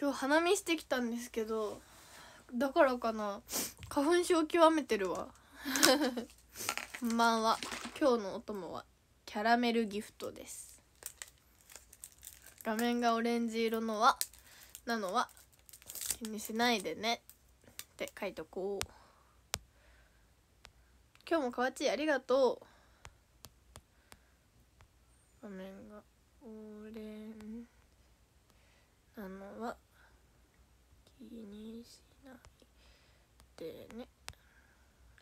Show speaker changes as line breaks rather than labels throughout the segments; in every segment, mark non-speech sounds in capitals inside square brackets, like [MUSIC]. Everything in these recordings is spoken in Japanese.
今日花見してきたんですけどだからかな花粉症極めてるわこんばんは今日のお供はキャラメルギフトです画面がオレンジ色のはなのは気にしないでねって書いとこう今日もかわちいありがとう画面がオレンなのはにしないでね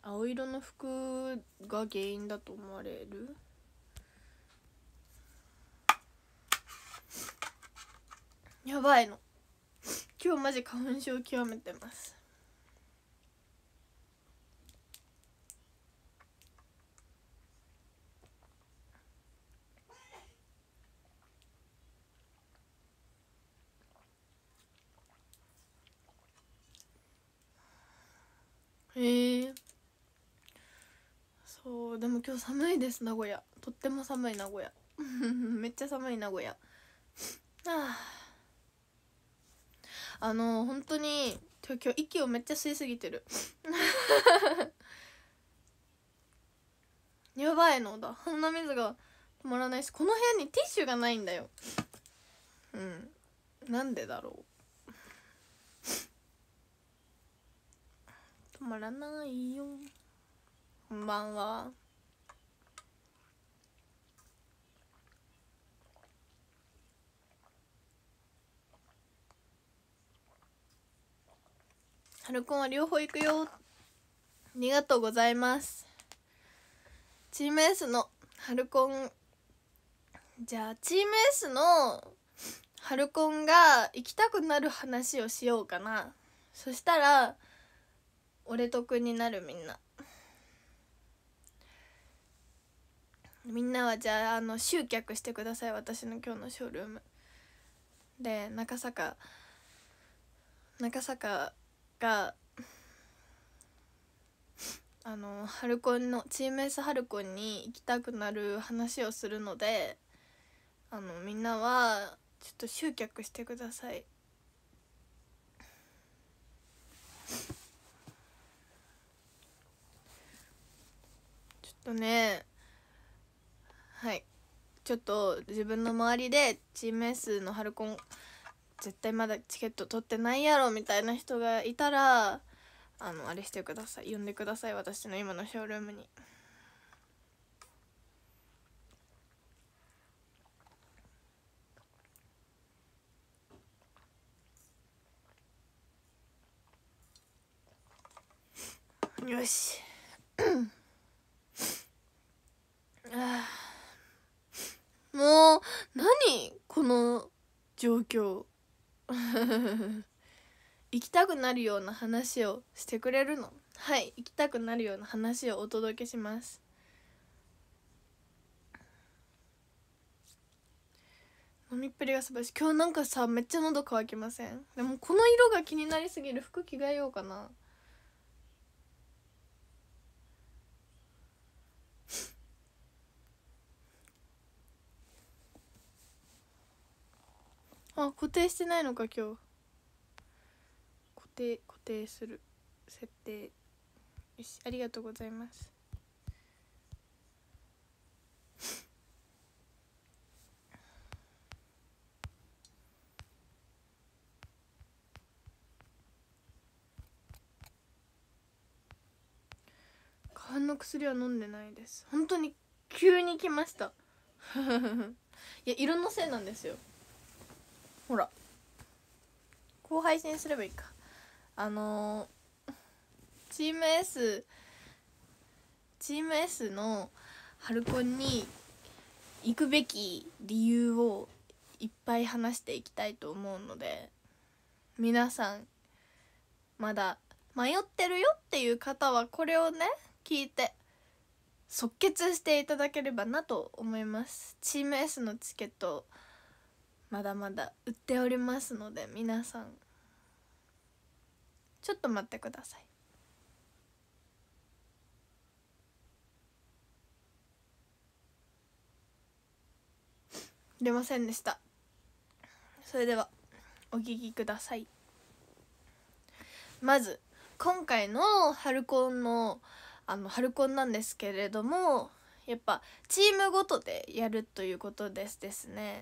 青色の服が原因だと思われるやばいの今日マジ花粉症極めてますええそうでも今日寒いです名古屋とっても寒い名古屋 [LAUGHS] めっちゃ寒い名古屋 [SIGHS] ああの本当に今日息をめっちゃ吸いすぎてる [LAUGHS] やばいのだ鼻水が止まらないしこの部屋にティッシュがないんだようんなんでだろう止まらないよこんばんはハルコンは両方行くよありがとうございますチーム S のハルコンじゃあチーム S のハルコンが行きたくなる話をしようかなそしたら俺得になるみんなみんなはじゃああの集客してください私の今日のショールームで中坂中坂があのハルコンのチーム S ハルコンに行きたくなる話をするのであのみんなはちょっと集客してください。とねはいちょっと自分の周りでチーム S のハルコン絶対まだチケット取ってないやろみたいな人がいたらあのあれしてください呼んでください私の今のショールームに。よし。[SIGHS] もう何この状況 [LAUGHS] 行きたくなるような話をしてくれるのはい行きたくなるような話をお届けします飲みっぷりが素晴らしい今日なんかさめっちゃ喉乾きませんでもこの色が気になりすぎる服着替えようかなあ固定してないのか今日固定固定する設定よしありがとうございます反の薬は飲んでないです本当に急に来ました [LAUGHS] いや色のせいなんですよほら後輩戦すればいいかあのー、チーム S チーム S のルコンに行くべき理由をいっぱい話していきたいと思うので皆さんまだ迷ってるよっていう方はこれをね聞いて即決していただければなと思いますチーム S のチケットまだまだ売っておりますので皆さんちょっと待ってください出ませんでしたそれではお聞きくださいまず今回の春コンのあの春コンなんですけれどもやっぱチームごとでやるということですですね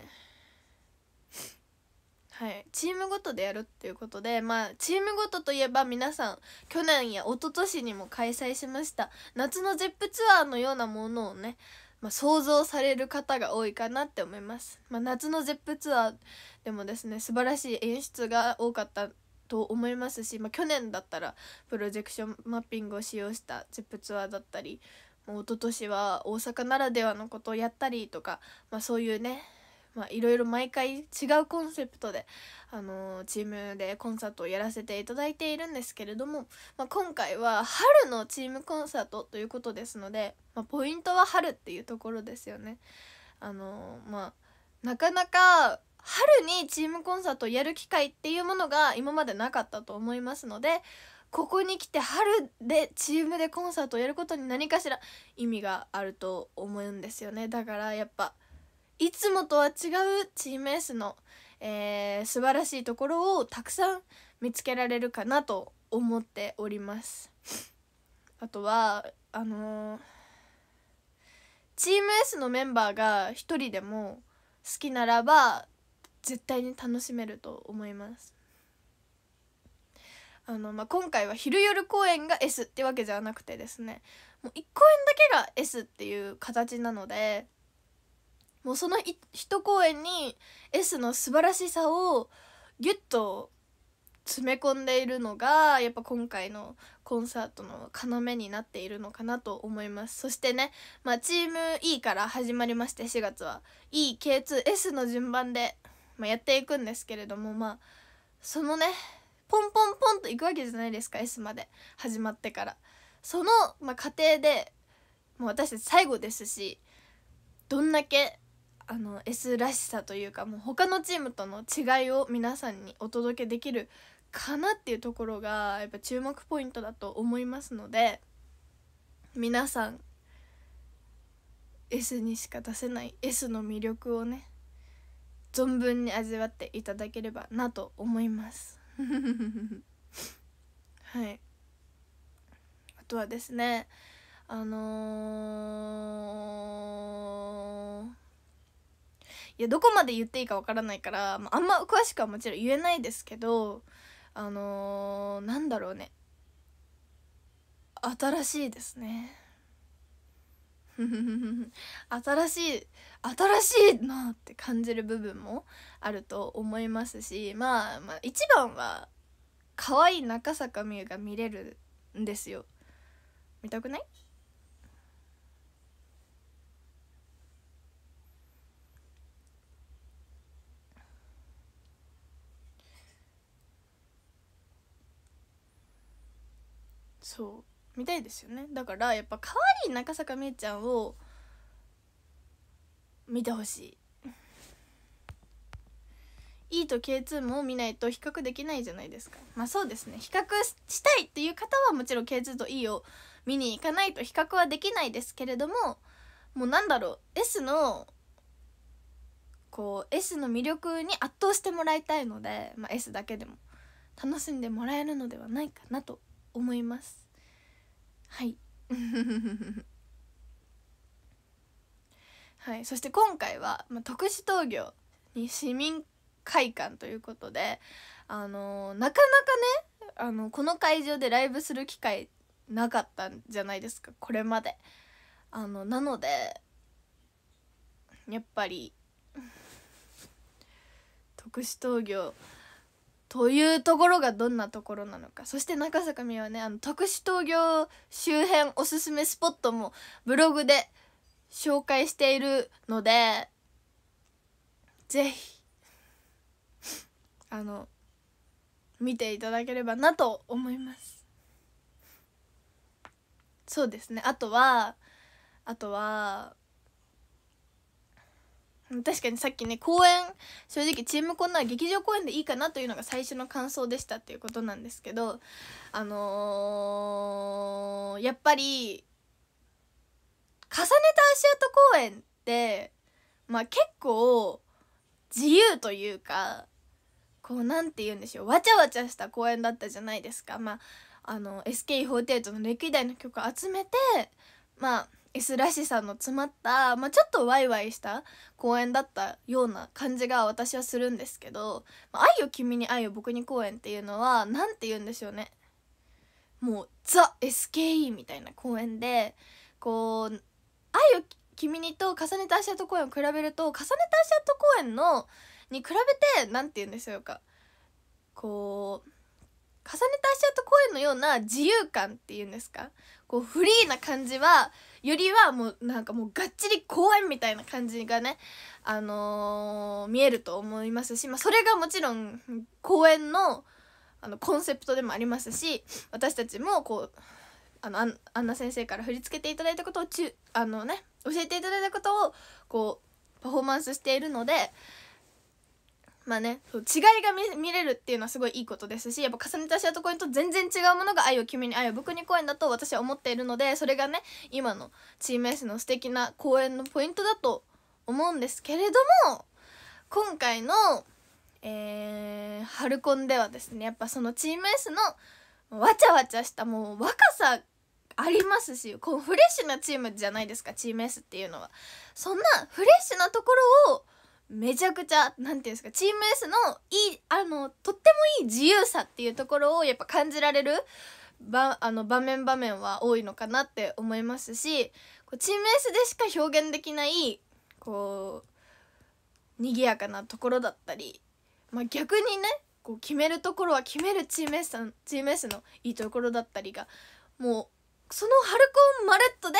はい、チームごとでやるっていうことでまあチームごとといえば皆さん去年や一昨年にも開催しました夏の ZEP ツアーのようなものをね、まあ、想像される方が多いかなって思います、まあ、夏の ZEP ツアーでもですね素晴らしい演出が多かったと思いますし、まあ、去年だったらプロジェクションマッピングを使用した ZEP ツアーだったり一昨年は大阪ならではのことをやったりとか、まあ、そういうねまあ、いろいろ毎回違うコンセプトで、あのー、チームでコンサートをやらせていただいているんですけれども、まあ、今回は春のチームコンサートということですので、まあ、ポイントは春っていうところですよね。あのー、まあ、なかなか春にチームコンサートをやる機会っていうものが今までなかったと思いますのでここに来て春でチームでコンサートをやることに何かしら意味があると思うんですよねだからやっぱいつもとは違うチーム S の、えー、素晴らしいところをたくさん見つけられるかなと思っております。あとはあのー、チーム S のメンバーが一人でも好きならば絶対に楽しめると思います。あのまあ、今回は昼夜公演が S ってわけじゃなくてですねもう1公演だけが S っていう形なのでもうその一公演に S の素晴らしさをギュッと詰め込んでいるのがやっぱ今回のコンサートの要になっているのかなと思いますそしてね、まあ、チーム E から始まりまして4月は EK2S の順番で、まあ、やっていくんですけれどもまあそのねポンポンポンといくわけじゃないですか S まで始まってからその、まあ、過程でもう私たち最後ですしどんだけあの S らしさというかもう他のチームとの違いを皆さんにお届けできるかなっていうところがやっぱ注目ポイントだと思いますので皆さん S にしか出せない S の魅力をね存分に味わっていただければなと思います [LAUGHS] はいあとはですねあのーいやどこまで言っていいかわからないから、まあ、あんま詳しくはもちろん言えないですけどあのー、なんだろうね新しいですね [LAUGHS] 新しい新しいなって感じる部分もあると思いますし、まあ、まあ一番は可愛い中坂美優が見れるんですよ見たくないそう見たいですよねだからやっぱ可愛い中坂芽いちゃんを見てほしい E と K2 も見ないと比較できないじゃないですかまあそうですね比較したいっていう方はもちろん K2 と E を見に行かないと比較はできないですけれどももうなんだろう S のこう S の魅力に圧倒してもらいたいので、まあ、S だけでも楽しんでもらえるのではないかなと思いますはい [LAUGHS] はいそして今回は、まあ、特殊陶業に市民会館ということであのなかなかねあのこの会場でライブする機会なかったんじゃないですかこれまであのなのでやっぱり [LAUGHS] 特殊陶業というところがどんなところなのかそして中坂美はねあの特殊陶業周辺おすすめスポットもブログで紹介しているのでぜひあの見ていただければなと思いますそうですねあとはあとは確かにさっきね公演正直チームコンなら劇場公演でいいかなというのが最初の感想でしたっていうことなんですけどあのー、やっぱり重ねた足跡公演ってまあ結構自由というかこう何て言うんでしょうわちゃわちゃした公演だったじゃないですかまああの SK48 の歴代の曲集めてまあ S らしさの詰まった、まあ、ちょっとワイワイした公演だったような感じが私はするんですけど「まあ、愛を君に愛を僕に公演」っていうのは何て言うんでしょうねもうザ・ SKE みたいな公演でこう「愛を君に」と「重ねたャト公演」を比べると重ねたャト公演のに比べて何て言うんでしょうかこう重ねたシ足ト公演のような自由感っていうんですかこうフリーな感じはよりはもうなんかもうがっちり公園みたいな感じがね、あのー、見えると思いますし、まあ、それがもちろん公園のあのコンセプトでもありますし私たちもこうあのあんな先生から振り付けていただいたことをちゅあの、ね、教えていただいたことをこうパフォーマンスしているのでまあねそう違いが見れるっていうのはすごいいいことですしやっぱ重ねたシャートコインと全然違うものが「愛を君に愛を僕に公演」だと私は思っているのでそれがね今のチーム S の素敵な公演のポイントだと思うんですけれども今回の、えー、春コンではですねやっぱそのチーム S のわちゃわちゃしたもう若さありますしこうフレッシュなチームじゃないですかチーム S っていうのは。そんなフレッシュなところをめちゃくちゃ何て言うんですかチーム S のいいあのとってもいい自由さっていうところをやっぱ感じられるばあの場面場面は多いのかなって思いますしこうチーム S でしか表現できないこう賑やかなところだったり、まあ、逆にねこう決めるところは決めるチーム S のチーム S のいいところだったりがもうその春コンマるッとで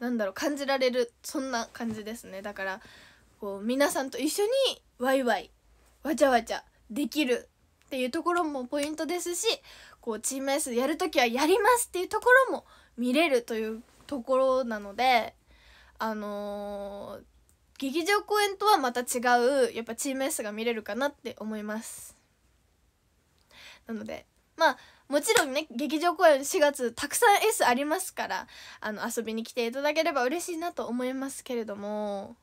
なんだろう感じられるそんな感じですねだからこう皆さんと一緒にワイワイわちゃわちゃできるっていうところもポイントですしこうチーム S やるときはやりますっていうところも見れるというところなのであのー、劇場公演とはまた違うやっぱチーム S が見れるかなって思いますなのでまあもちろんね劇場公演4月たくさん S ありますからあの遊びに来ていただければ嬉しいなと思いますけれども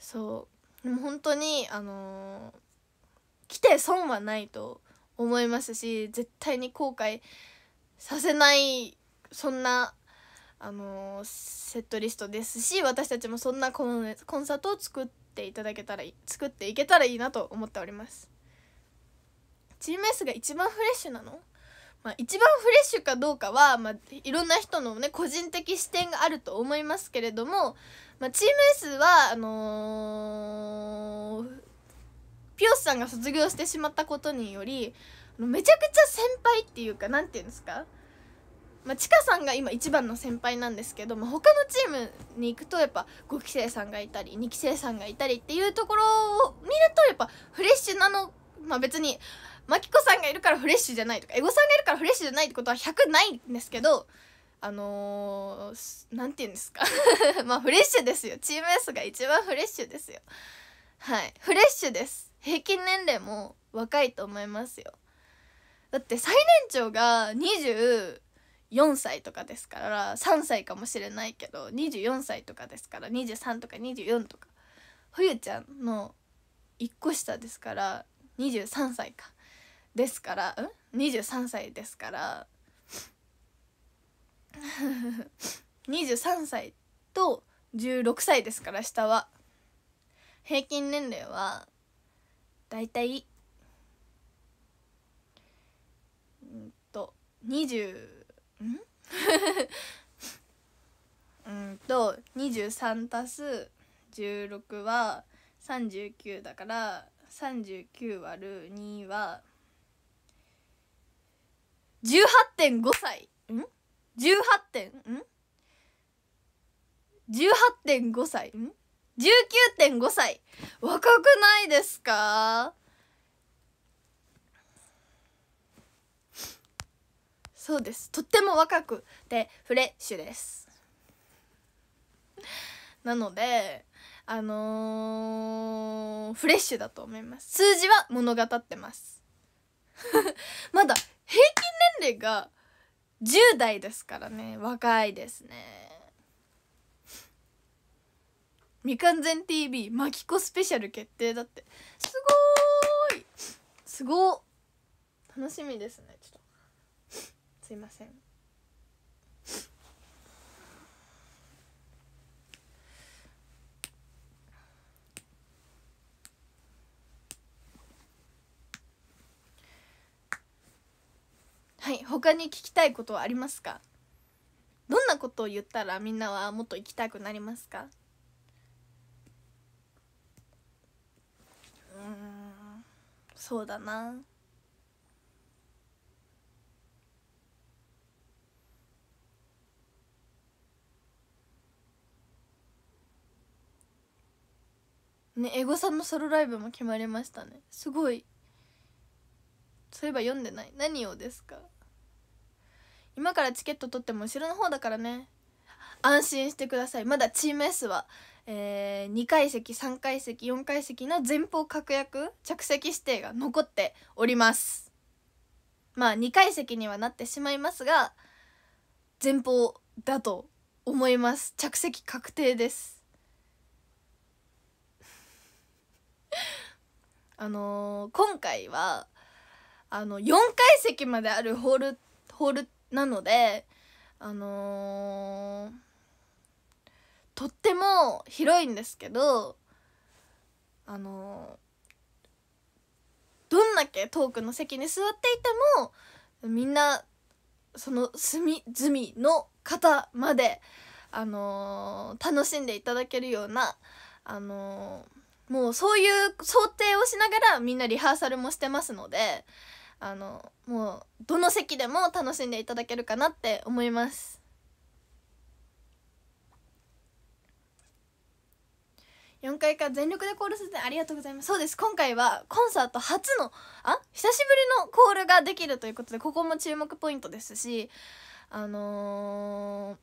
そうでも本当にあのー、来て損はないと思いますし絶対に後悔させないそんなあのー、セットリストですし私たちもそんなコンコンサートを作っていただけたら作っていけたらいいなと思っておりますチーム S が一番フレッシュなのまあ、一番フレッシュかどうかは、まあ、いろんな人のね個人的視点があると思いますけれどもまあ、チーム S はあのー、ピオスさんが卒業してしまったことによりめちゃくちゃ先輩っていうか何て言うんですかまあ、ちかさんが今一番の先輩なんですけど、まあ、他のチームに行くとやっぱ5期生さんがいたり2期生さんがいたりっていうところを見るとやっぱフレッシュなの、まあ、別にマキコさんがいるからフレッシュじゃないとかエゴさんがいるからフレッシュじゃないってことは100ないんですけどあの何、て言うんですか [LAUGHS] まあフレッシュですよチーム S が一番フレッシュですよはいフレッシュです平均年齢も若いと思いますよだって最年長が24歳とかですから3歳かもしれないけど24歳とかですから23とか24とか冬ちゃんの1個下ですから23歳かですからん23歳ですから23歳と16歳ですから下は平均年齢はだいたいうんと20ん [LAUGHS] うんと23足す16は39だから39割る2は18.5歳ん18点ん ?18.5 歳ん ?19.5 歳若くないですかそうですとっても若くてフレッシュですなのであのー、フレッシュだと思います数字は物語ってます [LAUGHS] まだ平均年齢が10代ですからね若いですね未完全 TV マキコスペシャル決定だってすごーいすご楽しみですねちょっとすいませんはい他に聞きたいことはありますかどんなことを言ったらみんなはもっと行きたくなりますかうんそうだなねエゴさんのソロライブも決まりましたねすごいそういえば読んでない何をですか今からチケット取っても後ろの方だからね安心してくださいまだチーム S は、えー、2階席3階席4階席の前方確約着席指定が残っておりますまあ2階席にはなってしまいますが前方だと思います着席確定です [LAUGHS] あのー、今回はあの4階席まであるホールホールなのであのー、とっても広いんですけどあのー、どんだけ遠くの席に座っていてもみんなその隅々の方まで、あのー、楽しんでいただけるような、あのもうそういう想定をしながらみんなリハーサルもしてますのであのもうどの席でも楽しんでいただけるかなって思います回か全力でコールするありがとうございますそうです今回はコンサート初のあ久しぶりのコールができるということでここも注目ポイントですしあのー、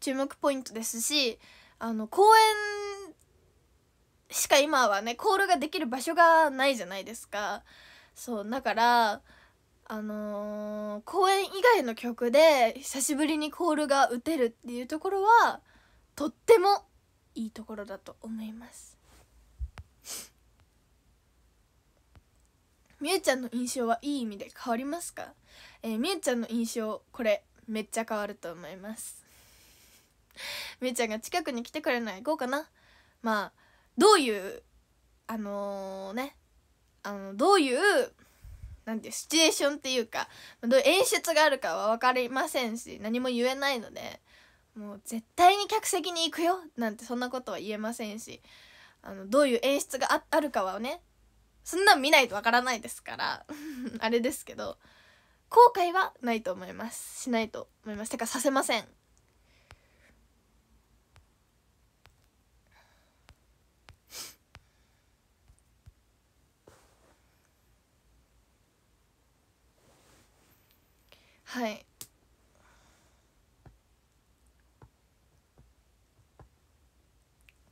[LAUGHS] 注目ポイントですしあの公演しか今はねコールができる場所がないじゃないですかそうだからあのー、公演以外の曲で久しぶりにコールが打てるっていうところはとってもいいところだと思います [LAUGHS] みゆちゃんの印象はいい意味で変わりますか、えー、みゆちゃんの印象これめっちゃ変わると思います [LAUGHS] みゆちゃんが近くに来てくれない行こうかなまあどういうあのー、ねあのどういうなんてシチュエーションっていうかどういう演出があるかは分かりませんし何も言えないのでもう絶対に客席に行くよなんてそんなことは言えませんしあのどういう演出がああるかはねそんなん見ないと分からないですから [LAUGHS] あれですけど後悔はないと思いますしないと思いますてかさせませんはい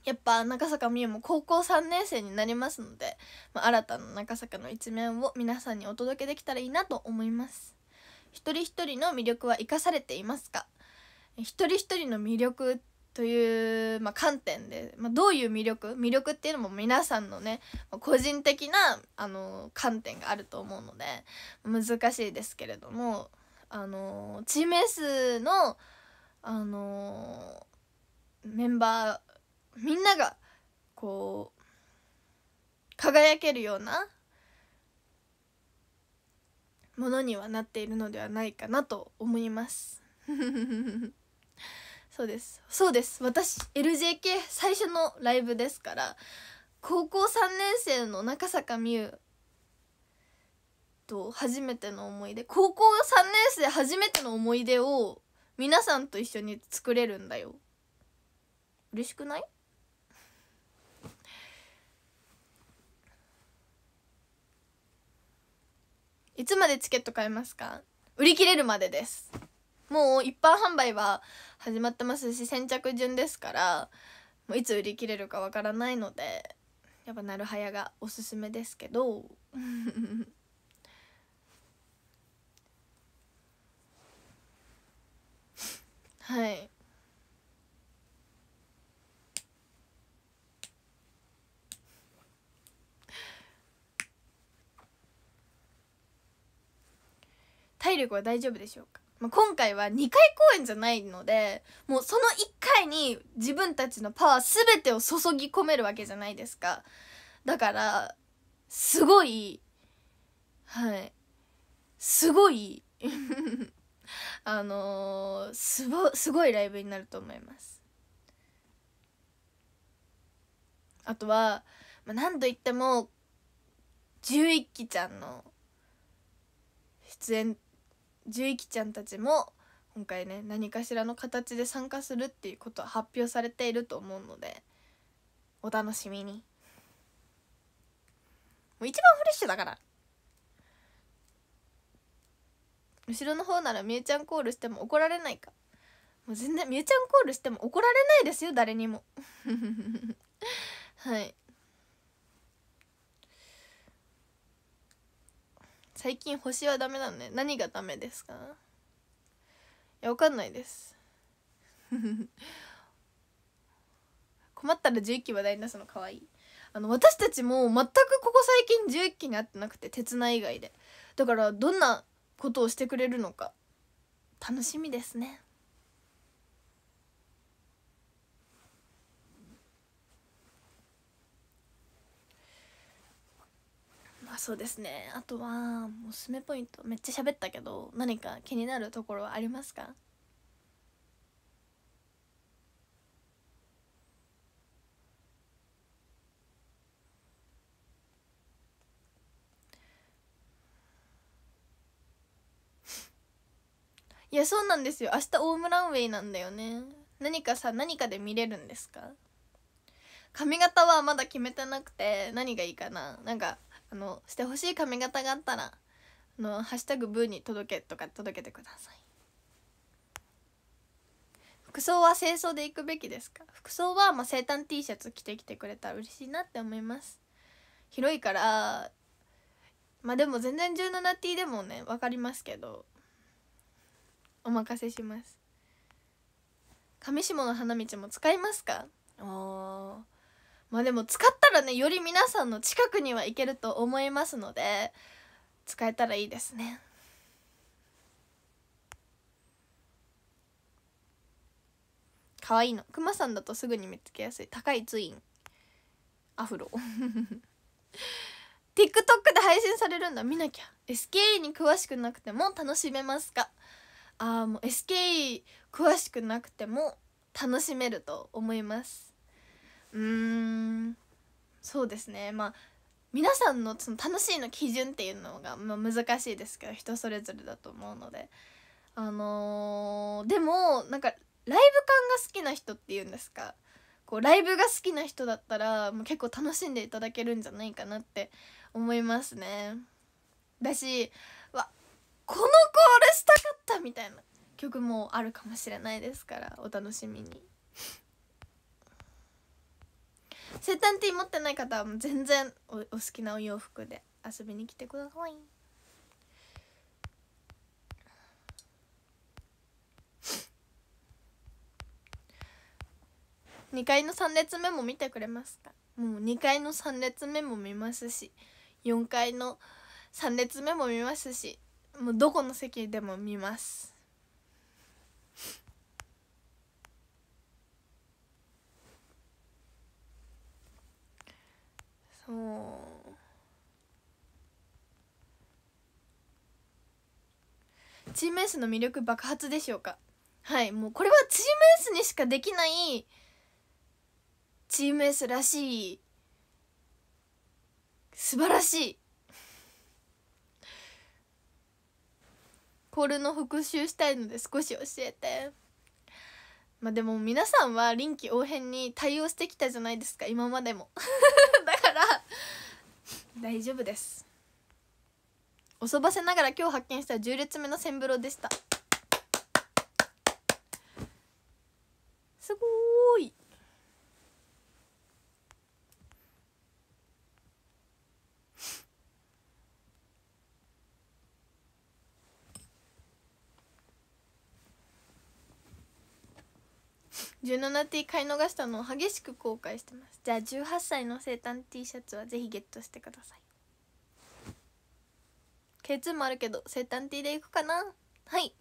やっぱ中坂美優も高校3年生になりますので、まあ、新たな中坂の一面を皆さんにお届けできたらいいなと思います一人一人の魅力は生かされていますか一人一人の魅力という、まあ、観点で、まあ、どういう魅力魅力っていうのも皆さんのね個人的なあの観点があると思うので難しいですけれどもあのチーム S のあのメンバーみんながこう輝けるようなものにはなっているのではないかなと思います [LAUGHS] そうですそうです私 LJK 最初のライブですから高校3年生の中坂美優と初めての思い出高校3年生初めての思い出を皆さんと一緒に作れるんだよ嬉しくないいつまでチケット買えますか売り切れるまでですもう一般販売は始まってますし先着順ですからもういつ売り切れるかわからないのでやっぱなるはやがおすすめですけどはい体力は大丈夫でしょうか、まあ、今回は2回公演じゃないのでもうその1回に自分たちのパワー全てを注ぎ込めるわけじゃないですかだからすごいはいすごいあのー、すごすごいライブになると思いますあとは、まあ、何と言っても十一期ちゃんの出演十一期ちゃんたちも今回ね何かしらの形で参加するっていうことは発表されていると思うのでお楽しみにもう一番フレッシュだから後ろの方ならみゆちゃんコールしても怒られないかもう全然みゆちゃんコールしても怒られないですよ誰にも [LAUGHS] はい最近星はダメなのね何がダメですかいやわかんないです [LAUGHS] 困ったら11期話題に出すのかわいいあの私たちも全くここ最近11期に会ってなくて鉄い以外でだからどんなことをしてくれるのか楽しみですねまあそうですねあとはおすすめポイントめっちゃ喋ったけど何か気になるところはありますかいやそうなんですよ明日オウムランウェイなんだよね何かさ何かで見れるんですか髪型はまだ決めてなくて何がいいかななんかあのしてほしい髪型があったら「あのハッシュタグブーに届け」とか届けてください服装は清掃で行くべきですか服装はまあ生誕 T シャツ着てきてくれたら嬉しいなって思います広いからまあでも全然 17T でもね分かりますけどお任せします上下の花道も使いますかおまあでも使ったらねより皆さんの近くには行けると思いますので使えたらいいですね可愛いのクマさんだとすぐに見つけやすい高いツインアフロ TikTok [LAUGHS] で配信されるんだ見なきゃ SKE に詳しくなくても楽しめますかあもう SKE 詳しくなくても楽しめると思いますうーんそうですねまあ皆さんのその楽しいの基準っていうのが、まあ、難しいですけど人それぞれだと思うのであのー、でもなんかライブ感が好きな人っていうんですかこうライブが好きな人だったらもう結構楽しんでいただけるんじゃないかなって思いますねだしわこの子ーしたかったみたいな曲もあるかもしれないですからお楽しみにセタンティー持ってない方はもう全然おお好きなお洋服で遊びに来てください2階の3列目も見てくれますかもう2階の3列目も見ますし4階の3列目も見ますしもうどこの席でも見ますそうチームエースの魅力爆発でしょうかはいもうこれはチームエースにしかできないチームエースらしい素晴らしいコールの復習したいので少し教えてまあでも皆さんは臨機応変に対応してきたじゃないですか今までも [LAUGHS] だから大丈夫です遅ばせながら今日発見した10列目のセンブロでしたすごい 17T 買い逃したのを激しく後悔してますじゃあ18歳の生誕 T シャツはぜひゲットしてください K2 もあるけど生誕 T でいくかなはい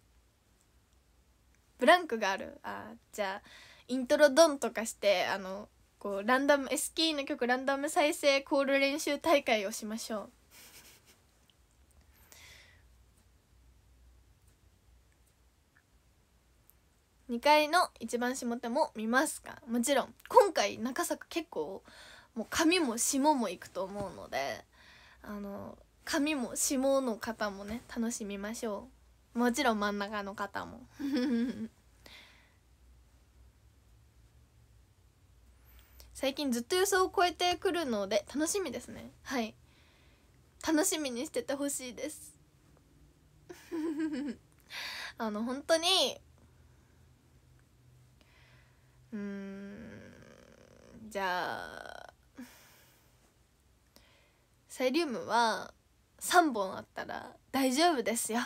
ブランクがあるあじゃあイントロドンとかしてあのこうランダム SKE の曲ランダム再生コール練習大会をしましょう2階の一番下手も見ますかもちろん今回中坂結構もう髪も霜もいくと思うのであの髪も霜の方もね楽しみましょうもちろん真ん中の方も [LAUGHS] 最近ずっと予想を超えてくるので楽しみですねはい楽しみにしててほしいです [LAUGHS] あの本当にうんじゃあサイリウムは3本あったら大丈夫ですよ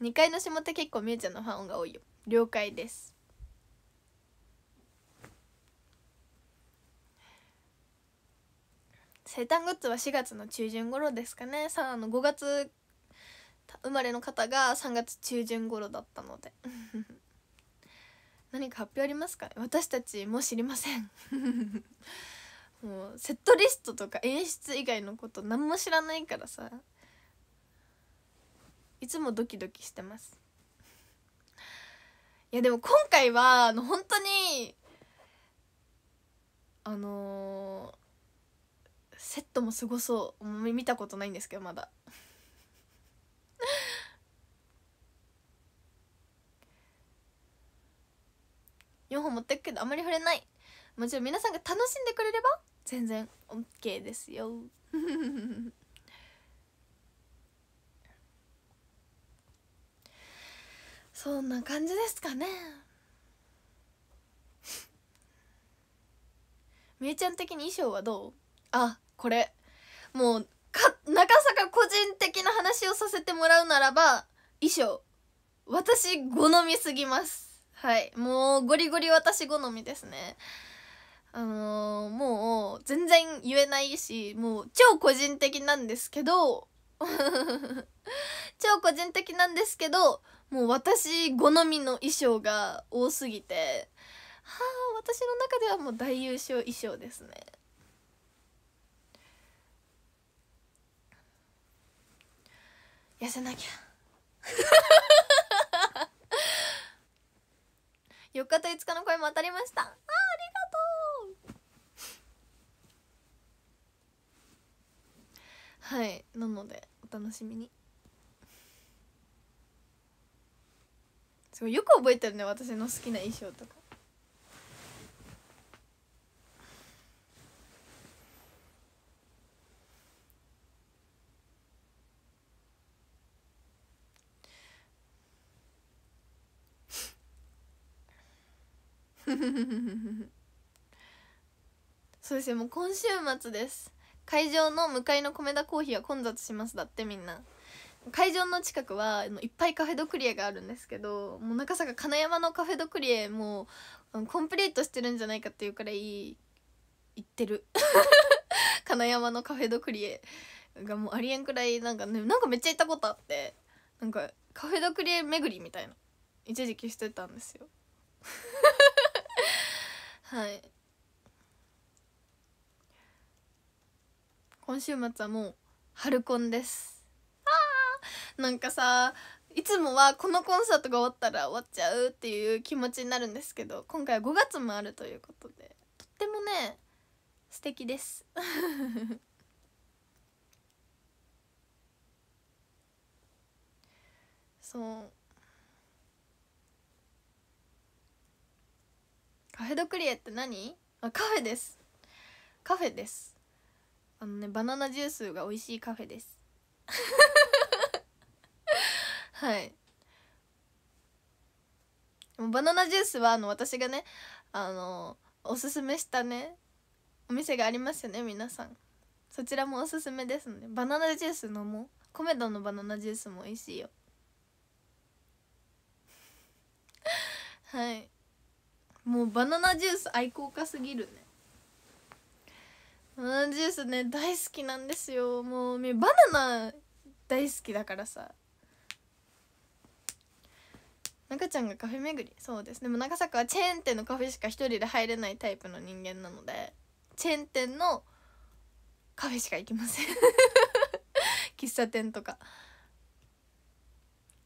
2階の下って結構みゆちゃんのファンが多いよ了解です生誕グッズは4月の中旬頃ですかねさあの5月生まれの方が3月中旬頃だったので何か発表ありますか私たちも知りません [LAUGHS] もうセットリストとか演出以外のこと何も知らないからさいつもドキドキしてますいやでも今回はあの本当にあのー、セットもすごそう見たことないんですけどまだ4本持ってくけどあまり触れないもちろん皆さんが楽しんでくれれば全然 OK ですよ [LAUGHS] そんな感じですかねみえちゃん的に衣装はどうあこれもうか長坂個人的な話をさせてもらうならば衣装私好みすぎますはいもうゴリゴリ私好みですねあのー、もう全然言えないしもう超個人的なんですけど [LAUGHS] 超個人的なんですけどもう私好みの衣装が多すぎてはあ私の中ではもう大優勝衣装ですね痩せなきゃ4日と5日の声も当たりましたあありがとうはいなのでお楽しみにすごいよく覚えてるね私の好きな衣装とか [LAUGHS] そうですよもう今週末です会場の向かいの米田コーヒーは混雑しますだってみんな会場の近くはいっぱいカフェ・ド・クリエがあるんですけどもう中坂金山のカフェ・ド・クリエもうコンプリートしてるんじゃないかっていうくらい行ってる金山 [LAUGHS] のカフェ・ド・クリエがもうありえんくらいなんかねなんかめっちゃ行ったことあってなんかカフェ・ド・クリエ巡りみたいな一時期してたんですよ [LAUGHS] はい今週末はもう春コンですあなんかさいつもはこのコンサートが終わったら終わっちゃうっていう気持ちになるんですけど今回は5月もあるということでとってもね素敵です [LAUGHS] そうフェドクリエって何あカフェですカフェですあのねバナナジュースが美味しいカフェです [LAUGHS] はいバナナジュースはあの私がねあのおすすめしたねお店がありますよね皆さんそちらもおすすめですのでバナナジュース飲もうコメドのバナナジュースも美味しいよ [LAUGHS] はいもうバナナジュース愛好家すぎるねバナナジュースね大好きなんですよもうみバナナ大好きだからさ中ちゃんがカフェ巡りそうですでも長坂はチェーン店のカフェしか一人で入れないタイプの人間なのでチェーン店のカフェしか行きません [LAUGHS] 喫茶店とか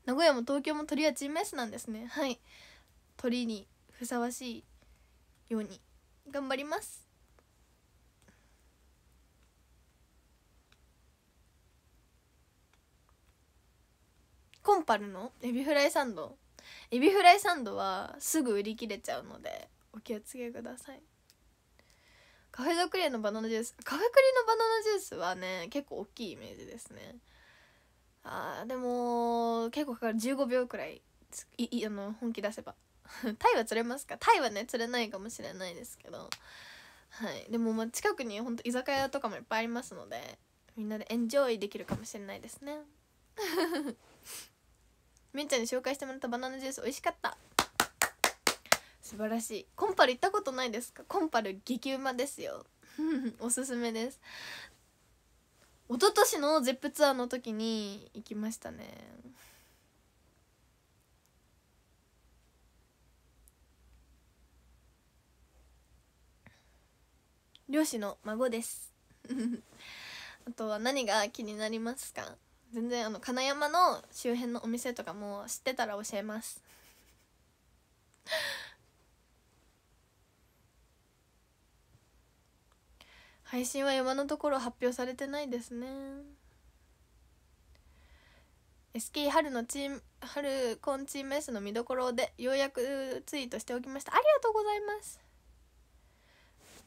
名古屋も東京も鳥はチンメスなんですねはい鳥にふさわしいように頑張りますコンパルのエビフライサンドエビフライサンドはすぐ売り切れちゃうのでお気をつけくださいカフェドクレのバナナジュースカフェクリのバナナジュースはね結構大きいイメージですねあーでも結構かかる15秒くらいいあの本気出せば [LAUGHS] タイは釣れますかタイはね釣れないかもしれないですけどはいでもまあ近くにほんと居酒屋とかもいっぱいありますのでみんなでエンジョイできるかもしれないですね [LAUGHS] めんちゃんに紹介してもらったバナナジュース美味しかった素晴らしいコンパル行ったことないですかコンパル激うまですよ [LAUGHS] おすすめです一昨年のゼップツアーの時に行きましたね漁師の孫です [LAUGHS] あとは何が気になりますか全然あの金山の周辺のお店とかも知ってたら教えます [LAUGHS] 配信は今のところ発表されてないですね SK 春のチーム春コンチーム S の見どころでようやくツイートしておきましたありがとうございます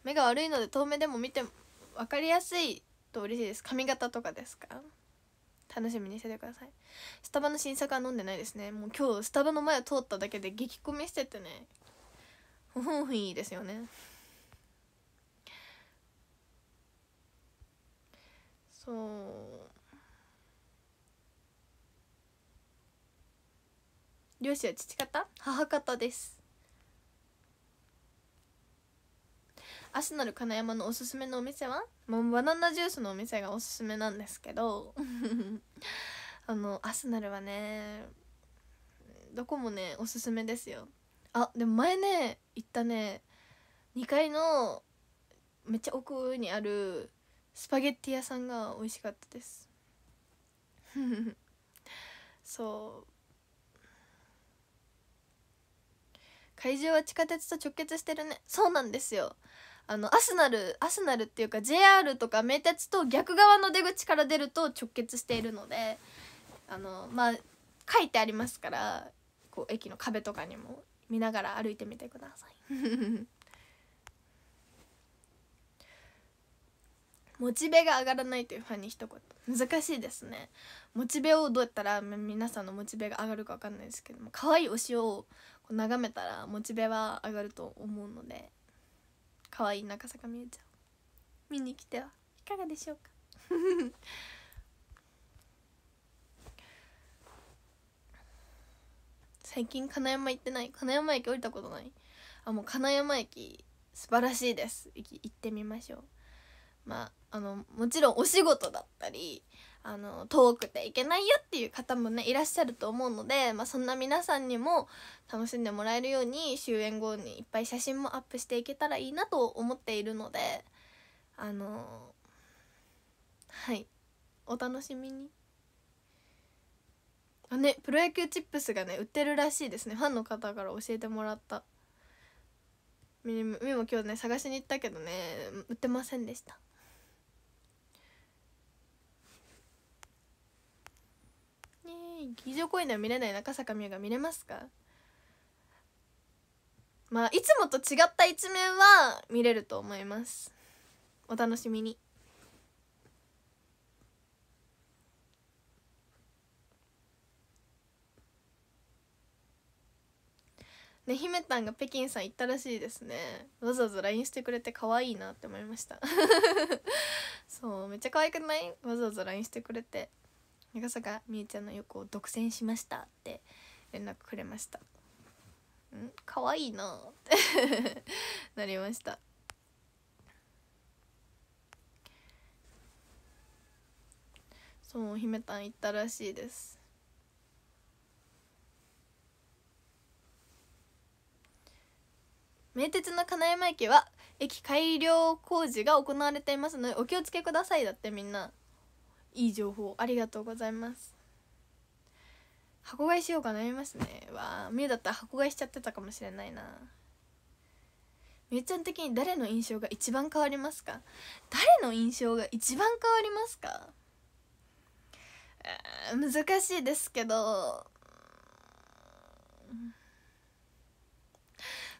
目が悪いので遠目でも見て分かりやすいと嬉しいです髪型とかですか楽しみにしててくださいスタバの新作は飲んでないですねもう今日スタバの前を通っただけで激混みしててねふふんふんいいですよねそう両親は父方母方ですアスナル金山のおすすめのお店は、もうバナナジュースのお店がおすすめなんですけど [LAUGHS] あのアスナルはねどこもねおすすめですよあでも前ね行ったね2階のめっちゃ奥にあるスパゲッティ屋さんが美味しかったです [LAUGHS] そう会場は地下鉄と直結してるねそうなんですよあのアスナルアスナルっていうか JR とか名鉄と逆側の出口から出ると直結しているのであのまあ書いてありますからこう駅の壁とかにも見ながら歩いてみてください [LAUGHS] モチベが上がらないというファンに一言難しいですねモチベをどうやったら皆さんのモチベが上がるか分かんないですけども可愛い推しを眺めたらモチベは上がると思うので可愛い中坂美優ちゃん見に来てはいかがでしょうか [LAUGHS] 最近金山行ってない金山駅降りたことないあもう金山駅素晴らしいです行ってみましょうまああのもちろんお仕事だったりあの遠くて行けないよっていう方もねいらっしゃると思うので、まあ、そんな皆さんにも楽しんでもらえるように終演後にいっぱい写真もアップしていけたらいいなと思っているのであのはいお楽しみに。あねプロ野球チップスがね売ってるらしいですねファンの方から教えてもらったみも今日ね探しに行ったけどね売ってませんでしたに劇場公演では見れない中坂美優が見れますかまあいつもと違った一面は見れると思いますお楽しみにねひめたんが北京さん行ったらしいですねわざわざ LINE してくれて可愛いなって思いました [LAUGHS] そうめっちゃ可愛くないわざわざ LINE してくれて長坂みゆちゃんの横を独占しましたって連絡くれましたんかわいいなって [LAUGHS] なりましたそう姫たん行ったらしいです名鉄の金山駅は駅改良工事が行われていますのでお気をつけくださいだってみんないい情報ありがとうございます箱買いしようか悩みますねわあみゆだったら箱買いしちゃってたかもしれないなみゆちゃん的に誰の印象が一番変わりますか誰の印象が一番変わりますか難しいですけど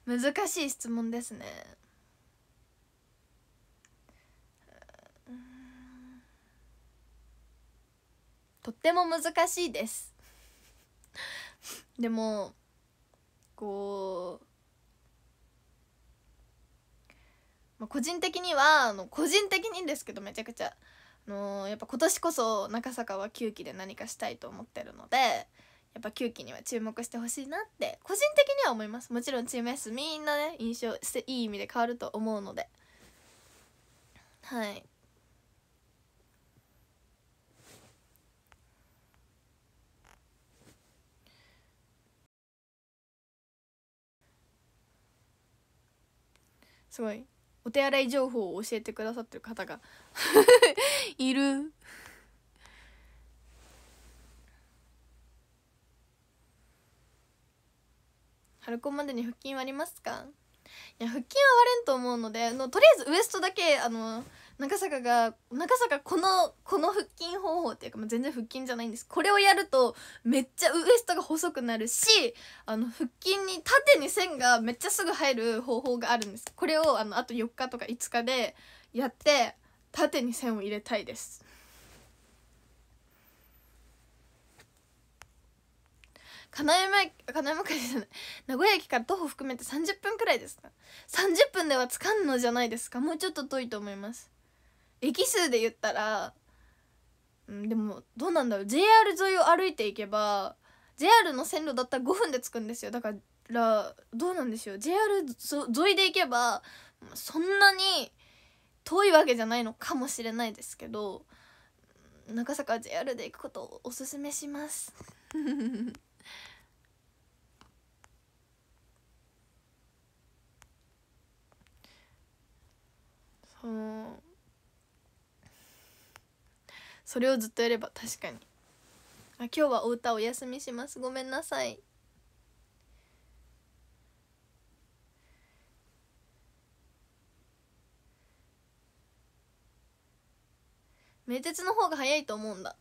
難しい質問ですねとっても難しいですでもこう、まあ、個人的にはあの個人的にですけどめちゃくちゃ、あのー、やっぱ今年こそ中坂は9期で何かしたいと思ってるのでやっぱ9期には注目してほしいなって個人的には思いますもちろんチーム S みんなね印象していい意味で変わると思うのではいすごいお手洗い情報を教えてくださってる方が [LAUGHS] いる。春高までに腹筋割りますかいや腹筋は割れんと思うのでのとりあえずウエストだけあの中坂が中坂このこの腹筋方法っていうか、まあ、全然腹筋じゃないんですこれをやるとめっちゃウエストが細くなるしあの腹筋に縦に線がめっちゃすぐ入る方法があるんですこれをあのあと4日とか5日でやって縦に線を入れたいです金山金山会じゃない名古屋駅から徒歩含めて30分くらいですか30分ではつかんのじゃないですかもうちょっと遠いと思います駅数で言ったら、うん、でもどうなんだろう JR 沿いを歩いていけば JR の線路だったら5分で着くんですよだからどうなんでしょう JR 沿いで行けばそんなに遠いわけじゃないのかもしれないですけど長坂 JR で行くことをおすすめします [LAUGHS] そそれをずっとやれば確かにあ今日はお歌お休みしますごめんなさい名鉄の方が早いと思うんだ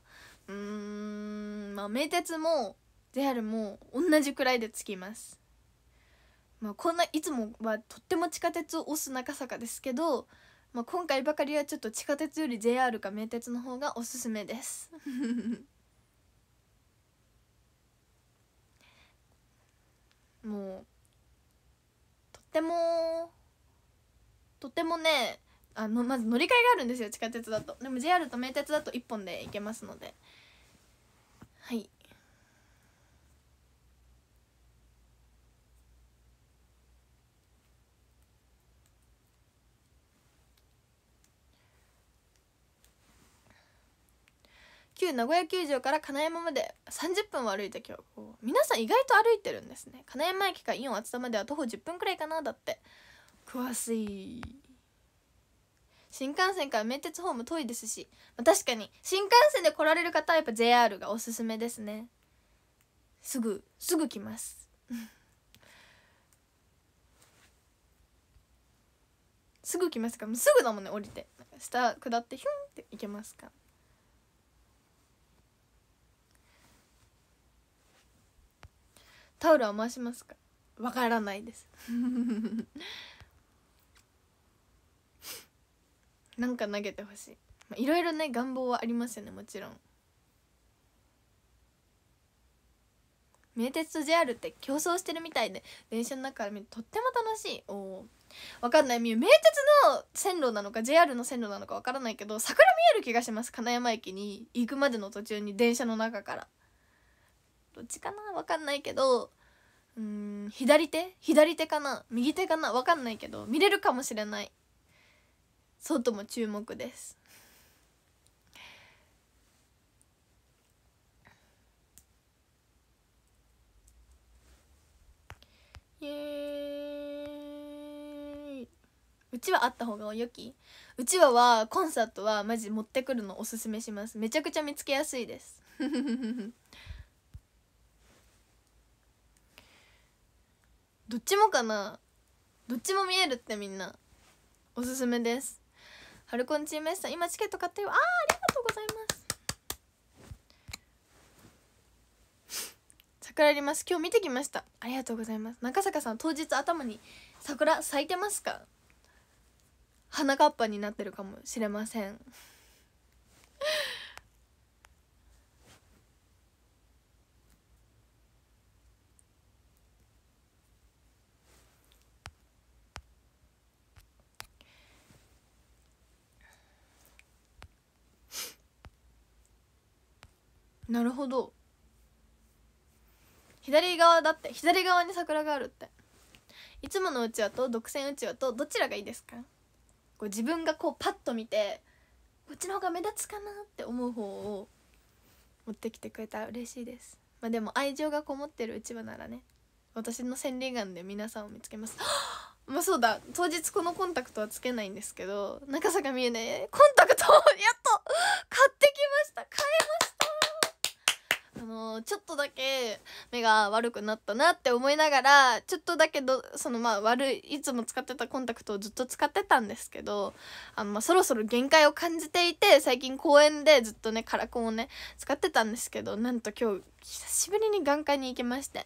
うんまあ名鉄も JR も同じくらいで着きますまあこんないつもはとっても地下鉄を押す中坂ですけどまあ、今回ばかりはちょっと地下鉄より JR か名鉄の方がおすすめです [LAUGHS] もうとってもとってもねあのまず乗り換えがあるんですよ地下鉄だとでも JR と名鉄だと1本で行けますのではい旧名古屋球場から金山まで30分を歩いた今日皆さん意外と歩いてるんですね金山駅かイオン厚田までは徒歩10分くらいかなだって詳しい新幹線から名鉄ホーム遠いですし、まあ、確かに新幹線で来られる方はやっぱ JR がおすすめですねすぐすぐ来ます [LAUGHS] すぐ来ますからすぐだもんね降りて下下ってヒュンって行けますかタオルは回しますかわからないです [LAUGHS] なんか投げてほしいいろいろね願望はありますよねもちろん名鉄と JR って競争してるみたいで電車の中から見るととっても楽しいおおわかんない名鉄の線路なのか JR の線路なのかわからないけど桜見える気がします金山駅に行くまでの途中に電車の中からどっちかなわかんないけどうん左手左手かな右手かなわかんないけど見れるかもしれない外も注目ですイエーイうちわあった方が良きうちははコンサートはマジ持ってくるのおすすめしますめちゃくちゃ見つけやすいですどっちもかなどっちも見えるってみんなおすすめですハルコンチームスさん今チケット買ったよあーありがとうございます桜あります今日見てきましたありがとうございます中坂さん当日頭に桜咲いてますか花かっぱになってるかもしれませんなるほど左側だって左側に桜があるっていつものうちわと独占うちわとどちらがいいですかこう自分がこうパッと見てこっちの方が目立つかなって思う方を持ってきてくれたら嬉しいですまあでも愛情がこもってるうちわならね私の千里眼で皆さんを見つけます [GASPS] まあそうだ当日このコンタクトはつけないんですけど中見えないコンタクトやっと買っちょっとだけ目が悪くなったなって思いながらちょっとだけどそのまあ悪いいつも使ってたコンタクトをずっと使ってたんですけどあのまあそろそろ限界を感じていて最近公園でずっとねカラコンをね使ってたんですけどなんと今日久しぶりに眼科に行きまして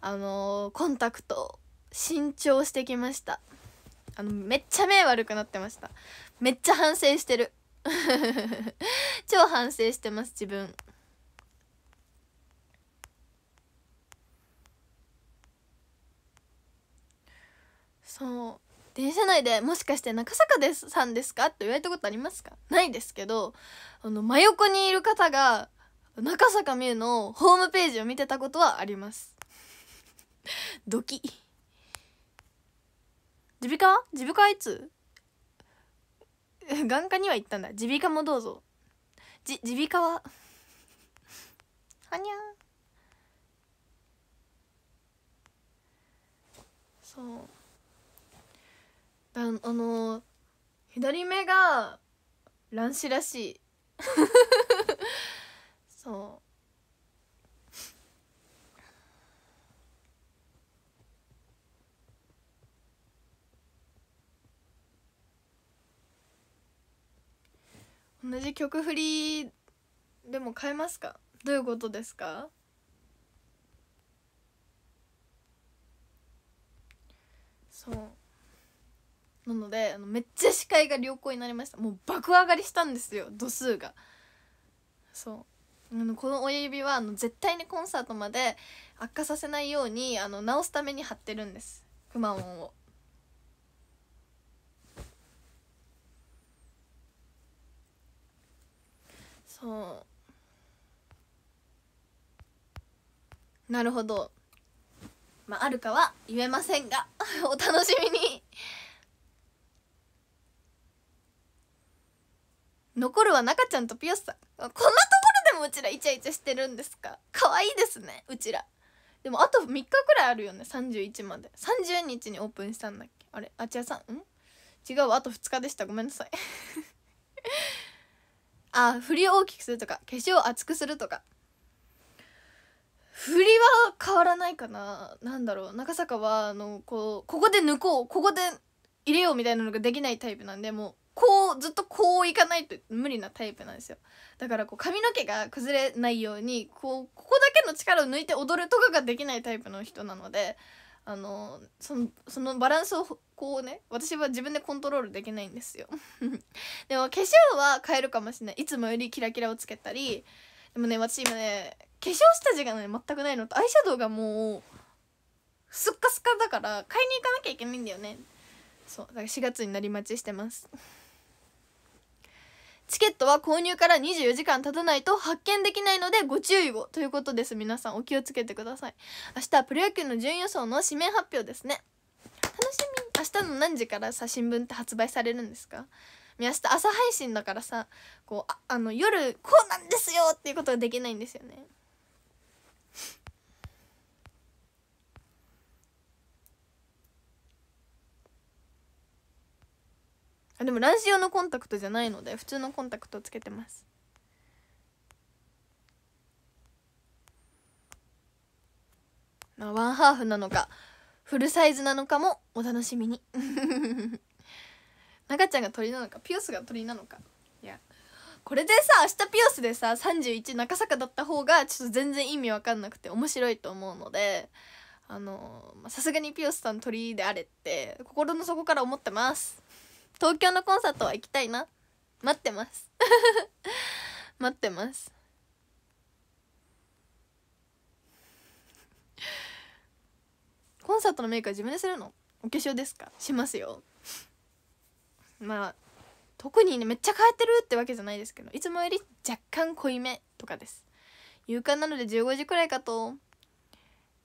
あのコンタクト新調してきましたあのめっちゃ目悪くなってましためっちゃ反省してる [LAUGHS] 超反省してます自分そう電車内でもしかして中坂ですさんですかって言われたことありますかないですけどあの真横にいる方が中坂美優のホームページを見てたことはありますドキ耳鼻科耳鼻科いつ眼科には行ったんだ耳鼻科もどうぞじ耳鼻科ははにゃそうあの左目が乱視らしい [LAUGHS] そう同じ曲振りでも変えますかどういうことですかそうなのであのめっちゃ視界が良好になりましたもう爆上がりしたんですよ度数がそうあのこの親指はあの絶対にコンサートまで悪化させないようにあの直すために貼ってるんですくまモンを。そうなるほどまあ、あるかは言えませんがお楽しみに残るは中ちゃんとピアスさんこんなところでもうちらイチャイチャしてるんですか可愛いですねうちらでもあと3日くらいあるよね31まで30日にオープンしたんだっけあれあちらさんん違うあと2日でしたごめんなさい [LAUGHS] あ振りを大きくするとか化粧を厚くするとか振りは変わらないかななんだろう中坂はあのこうここで抜こうここで入れようみたいなのができないタイプなんでもうこうずっとこういかないと無理なタイプなんですよだからこう髪の毛が崩れないようにこうここだけの力を抜いて踊るとかができないタイプの人なのであのそのそのバランスをこうね私は自分でコントロールできないんですよ [LAUGHS] でも化粧は変えるかもしれないいつもよりキラキラをつけたりでもね私今ね化粧下地がね全くないのとアイシャドウがもうすっかすかだから買いに行かなきゃいけないんだよねそうだから4月になり待ちしてますチケットは購入から24時間経たないと発見できないのでご注意をということです皆さんお気をつけてください明日プロ野球の準予想の指名発表ですね楽しみ明日の何時からさ新聞って発売されるんですか明日朝配信だからさこうああの夜こうなんですよっていうことができないんですよねあでもラジ用のコンタクトじゃないので普通のコンタクトつけてますまあワンハーフなのかフルサイズなのかもお楽しみに [LAUGHS] 中ちゃんが鳥なのかピオスが鳥なのかいやこれでさ明日ピオスでさ31中坂だった方がちょっと全然意味わかんなくて面白いと思うのであのさすがにピオスさん鳥であれって心の底から思ってます東京のコンサートは行きたいな待ってます [LAUGHS] 待ってますコンサートのメーカー自分でするのお化粧ですかしますよまあ特にねめっちゃ変えてるってわけじゃないですけどいつもより若干濃いめとかです勇敢なので15時くらいかと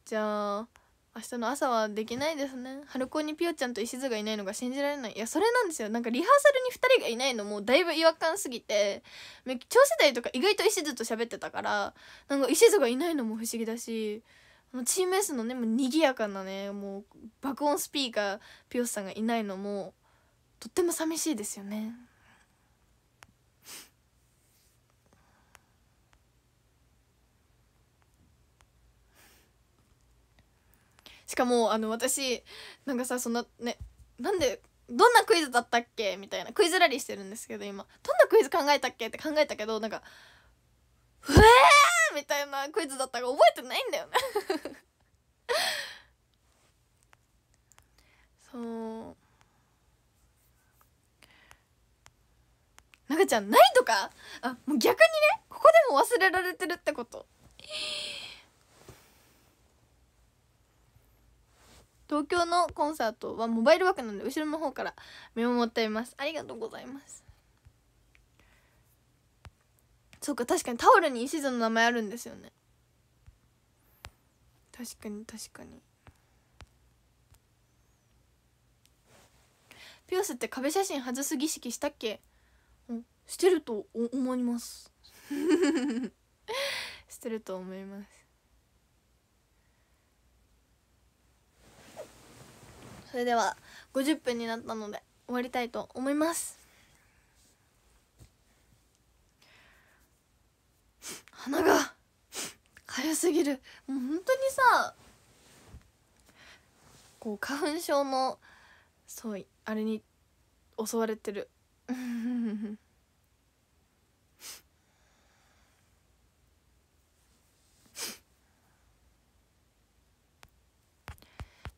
じゃあ明日の朝はできないですね春高にピヨちゃんと石津がいないのが信じられないいやそれなんですよなんかリハーサルに2人がいないのもだいぶ違和感すぎて超世代とか意外と石津と喋ってたからなんか石津がいないのも不思議だしチーム S のねもう賑やかなねもう爆音スピーカーピオスさんがいないのもとっても寂しいですよね。しかもあの私なんかさそんなねなんでどんなクイズだったっけみたいなクイズラリーしてるんですけど今どんなクイズ考えたっけって考えたけどなんか「うえー!」みたいなクイズだったが覚えてないんだよね [LAUGHS] そうなかちゃんないとかあもう逆にねここでも忘れられてるってこと東京のコンサートはモバイルワークなんで後ろの方から見守っていますありがとうございますそうか確かにタオルに石津の名前あるんですよね確かに確かにピアスって壁写真外す儀式したっけしてると思います [LAUGHS] してると思いますそれでは50分になったので終わりたいと思います鼻がかゆすぎるもう本当にさこう花粉症のそうあれに襲われてる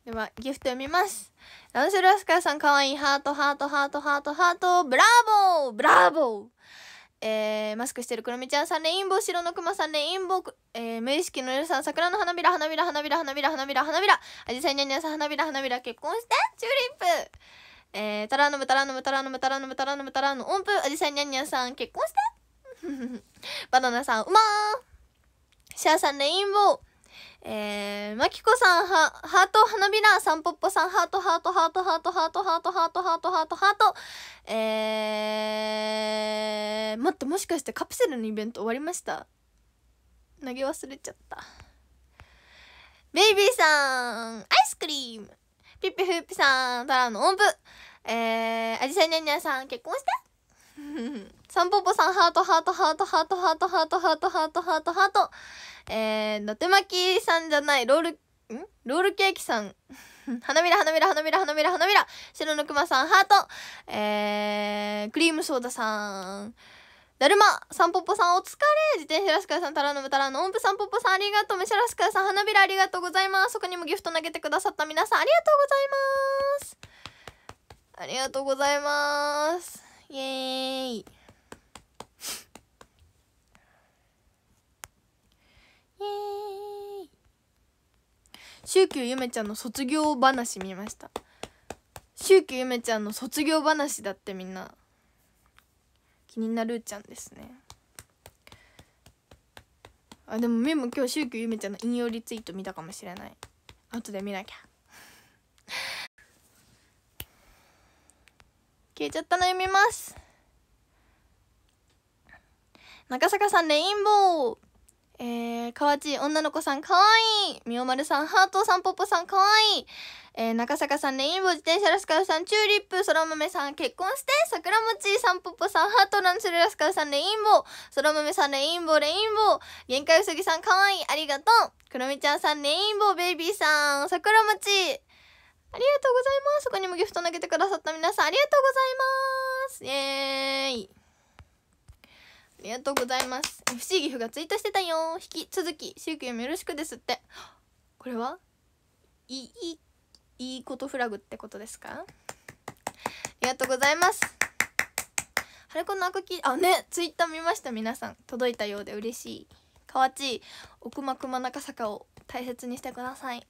では、ギフト読みます。ランセルアスカさん、かわいい。ハート、ハート、ハート、ハート、ハート、ブラボーブラボーえー、マスクしてるクロミちゃんさん、レインボー、白のくまさん、レインボー、えー、無意識のるさん、桜の花びら、花びら、花びら、花びら、花びら、花びら、あじさいにゃにゃさん、花びら、花びら、結婚して、チューリップえタラノムタラノムタラノムタラノムタラノムタラノ音符、あじさいにゃにゃさん、結婚して [LAUGHS] バナナさん、うまーシャアさん、レインボー、えー、まきこさん、ハート、花びら、さんぽっぽさん、ハート、ハート、ハート、ハート、ハート、ハート、ハート、ハート、ハート、ハート、えー、待って、もしかしてカプセルのイベント終わりました投げ忘れちゃった。ベイビーさん、アイスクリーム。ピッピフーピさんラムの音符。えー、アジサイニャンニャンさん、結婚してサンポポさん、ハート、ハート、ハート、ハート、ハート、ハート、ハート、ハート、ハート、ハート。えー、のて巻きさんじゃない、ロール、んロールケーキさん。[LAUGHS] 花びら、花びら、花びら、花びら、花びら。白のくまさん、ハート。えー、クリームソーダさん。だるま、さんぽぽさんお疲れ自転車ラスカさん、たらのむたらの音符さんぽぽさんありがとう。むしゃらすかさん、花びらありがとうございます。そこにもギフト投げてくださった皆さん、ありがとうございます。ありがとうございます。イエーイ。イエーイ週休ゆめちゃんの卒業話見ました週休ゆめちゃんの卒業話だってみんな気になるちゃんですねあでもメモ今日週休ゆめちゃんの引用リツイート見たかもしれない後で見なきゃ消えちゃったの読みます中坂さんレインボーえー、かわちい女の子さんかわいいみおまるさん、ハートさん、ぽぽさんかわいいえー、中坂さん、レインボー自転車ラスカルさん、チューリップ、そら豆さん、結婚して、桜餅さん、ぽぽさん、ハートランすルラスカルさん、レインボー、そら豆さん、レインボー、レインボー、限界うさぎさん、かわいい、ありがとう、くろみちゃんさん、レインボー、ベイビーさん、桜餅、ありがとうございます。そこにもギフト投げてくださった皆さん、ありがとうございます。イェーイ。ありがとうございます FC 岐阜がツイートしてたよ引き続きしゅうくよろしくですってこれはいいいいことフラグってことですかありがとうございますはるこのあこきあねツイッター見ました皆さん届いたようで嬉しいかわちい奥間熊中坂を大切にしてください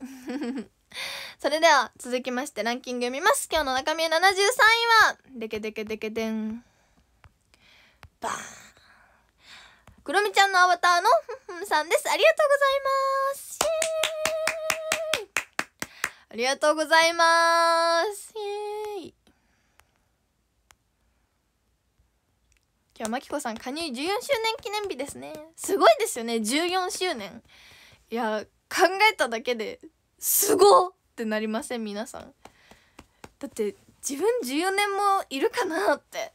[LAUGHS] それでは続きましてランキング見ます今日の中身73位はでけでけでけでんバーンクロミちゃんのアバターのふんふんさんです。ありがとうございます。ありがとうございます。イエーイ。今日、まきこさん、加入14周年記念日ですね。すごいですよね、14周年。いや、考えただけで、すごってなりません、皆さん。だって、自分14年もいるかなって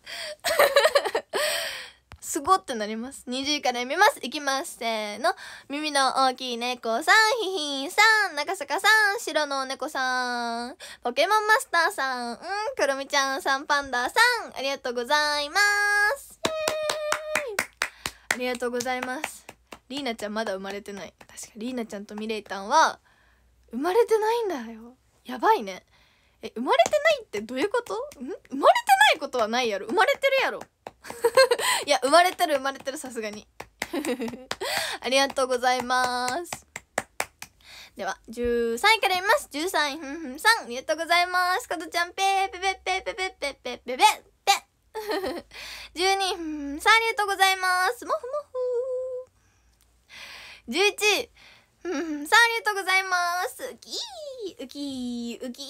すごってなります。20位から読みます。いきます。せーの。耳の大きい猫さん、ひひんさん、中坂さん、白の猫さん、ポケモンマスターさん、うん、くるみちゃんさん、パンダさん、ありがとうございます。ありがとうございます。リーナちゃんまだ生まれてない。確かリーナちゃんとミレイタンは、生まれてないんだよ。やばいね。え、生まれてないってどういうことん生まれてないことはないやろ。生まれてるやろ。[LAUGHS] いや生まれてる生まれてるさすがに [LAUGHS] ありがとうございますでは13位からいます13位ふんふんさんありがとうございますかとちゃんペーペペペペペペペペペペ12位ふんふんさんありがとうございますもふもふ11位ふんふんさんありがとうございますウキーウキーウキ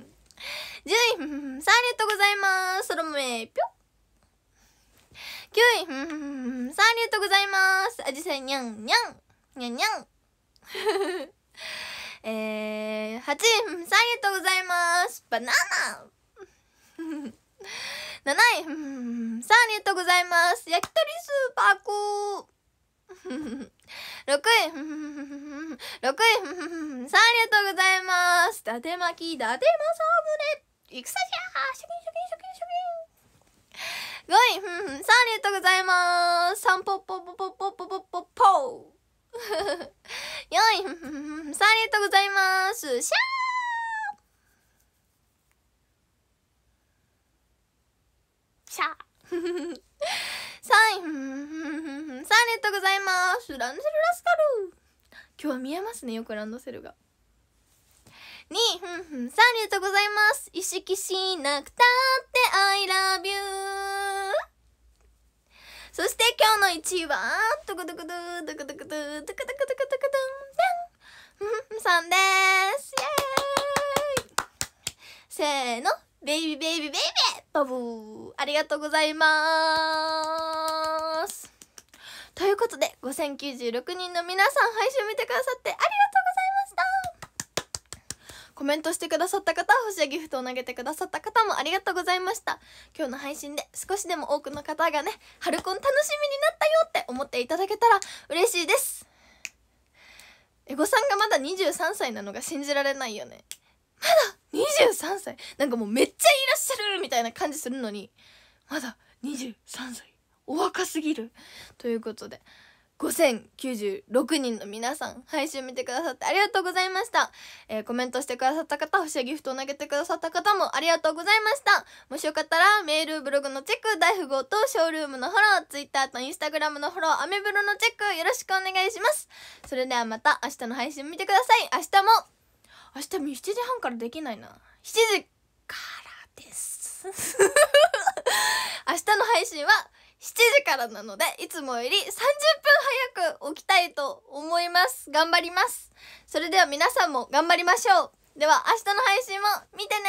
ー10位、ふんさん、ありがとうございます。そらめ、ぴょ9位、ふんふんさん、ありがとうございます。あじさいにゃんにゃん、にゃんにゃん。[LAUGHS] えー、8位、さん、ありがとうございます。バナナ7位、さあ、ありがとうございます。焼き鳥スーパーコー6位、ふふふふふ、6位、ふふふふ、さあありがとうございます。伊達巻き、伊達政宗、戦じゃー、シュキンシュキンシュキンシュキン。5位、ふんふん、さあ、ありがとうございます。3ポぽポぽポぽポぽぽ。4位、ふんふんふん、さあ、ありがとうございます。シャーシャーインサーネットございますランドセルラスカル今日は見えますねよくランドセルが位ふんふんサーネットございます意識しなくたって I love you そして今日の1位はトクトクトゥトクトクトゥトクトクトクトクトゥンさんですイエーイせーのベイビーベイビーベイビーバブーありがとうございますということで5096人の皆さん配信見てくださってありがとうございましたコメントしてくださった方星やギフトを投げてくださった方もありがとうございました今日の配信で少しでも多くの方がね春コン楽しみになったよって思っていただけたら嬉しいですエゴさんがまだ23歳なのが信じられないよねまだ23歳なんかもうめっちゃいらっしゃるみたいな感じするのにまだ23歳お若すぎるということで5096人の皆さん配信見てくださってありがとうございました、えー、コメントしてくださった方不思議ギフトを投げてくださった方もありがとうございましたもしよかったらメールブログのチェック大富豪とショールームのフォローツイッターとインスタグラムのフォローアメブロのチェックよろしくお願いしますそれではまた明日の配信見てください明日も明日7時半からできないな7時からです [LAUGHS] 明日の配信は7時からなのでいつもより30分早く起きたいと思います頑張りますそれでは皆さんも頑張りましょうでは明日の配信も見てね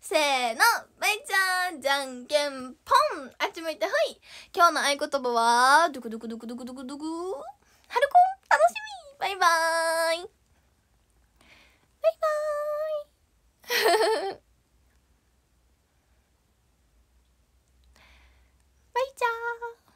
せーのバイちゃんじゃんけんぽんあっち向いてほい今日の合言葉はドクドクドクドクドクドクはるこ楽しみバイバーイバイバーイ
バイちゃー